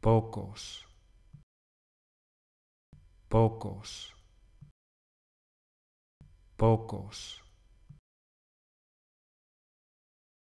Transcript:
pocos, pocos, pocos.